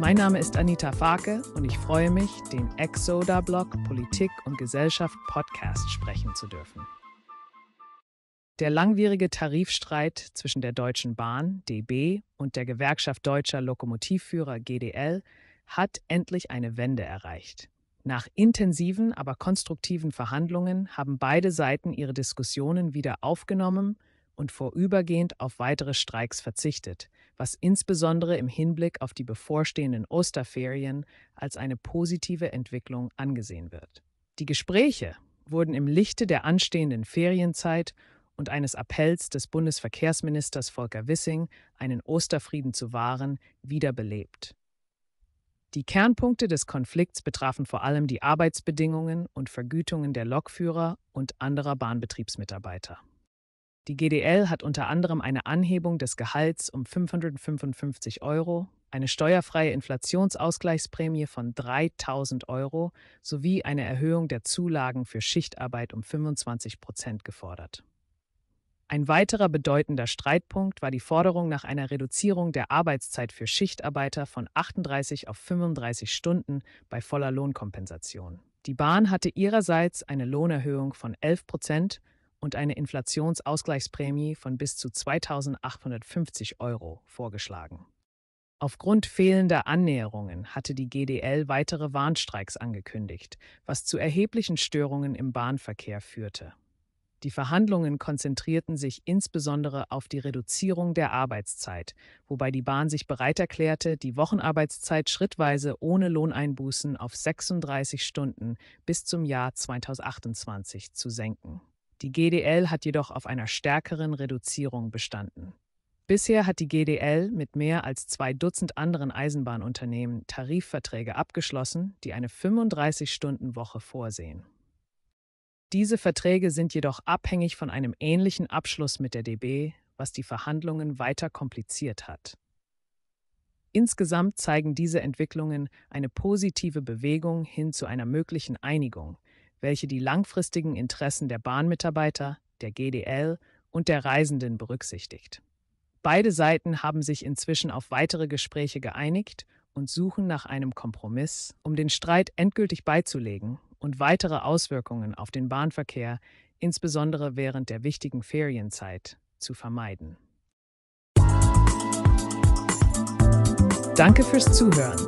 Mein Name ist Anita Farke und ich freue mich, den Exoda-Blog Politik und Gesellschaft Podcast sprechen zu dürfen. Der langwierige Tarifstreit zwischen der Deutschen Bahn, DB, und der Gewerkschaft Deutscher Lokomotivführer, GDL, hat endlich eine Wende erreicht. Nach intensiven, aber konstruktiven Verhandlungen haben beide Seiten ihre Diskussionen wieder aufgenommen und vorübergehend auf weitere Streiks verzichtet, was insbesondere im Hinblick auf die bevorstehenden Osterferien als eine positive Entwicklung angesehen wird. Die Gespräche wurden im Lichte der anstehenden Ferienzeit und eines Appells des Bundesverkehrsministers Volker Wissing, einen Osterfrieden zu wahren, wiederbelebt. Die Kernpunkte des Konflikts betrafen vor allem die Arbeitsbedingungen und Vergütungen der Lokführer und anderer Bahnbetriebsmitarbeiter. Die GDL hat unter anderem eine Anhebung des Gehalts um 555 Euro, eine steuerfreie Inflationsausgleichsprämie von 3000 Euro sowie eine Erhöhung der Zulagen für Schichtarbeit um 25 Prozent gefordert. Ein weiterer bedeutender Streitpunkt war die Forderung nach einer Reduzierung der Arbeitszeit für Schichtarbeiter von 38 auf 35 Stunden bei voller Lohnkompensation. Die Bahn hatte ihrerseits eine Lohnerhöhung von 11 Prozent und eine Inflationsausgleichsprämie von bis zu 2850 Euro vorgeschlagen. Aufgrund fehlender Annäherungen hatte die GDL weitere Warnstreiks angekündigt, was zu erheblichen Störungen im Bahnverkehr führte. Die Verhandlungen konzentrierten sich insbesondere auf die Reduzierung der Arbeitszeit, wobei die Bahn sich bereit erklärte, die Wochenarbeitszeit schrittweise ohne Lohneinbußen auf 36 Stunden bis zum Jahr 2028 zu senken. Die GDL hat jedoch auf einer stärkeren Reduzierung bestanden. Bisher hat die GDL mit mehr als zwei Dutzend anderen Eisenbahnunternehmen Tarifverträge abgeschlossen, die eine 35-Stunden-Woche vorsehen. Diese Verträge sind jedoch abhängig von einem ähnlichen Abschluss mit der DB, was die Verhandlungen weiter kompliziert hat. Insgesamt zeigen diese Entwicklungen eine positive Bewegung hin zu einer möglichen Einigung, welche die langfristigen Interessen der Bahnmitarbeiter, der GDL und der Reisenden berücksichtigt. Beide Seiten haben sich inzwischen auf weitere Gespräche geeinigt und suchen nach einem Kompromiss, um den Streit endgültig beizulegen und weitere Auswirkungen auf den Bahnverkehr, insbesondere während der wichtigen Ferienzeit, zu vermeiden. Danke fürs Zuhören.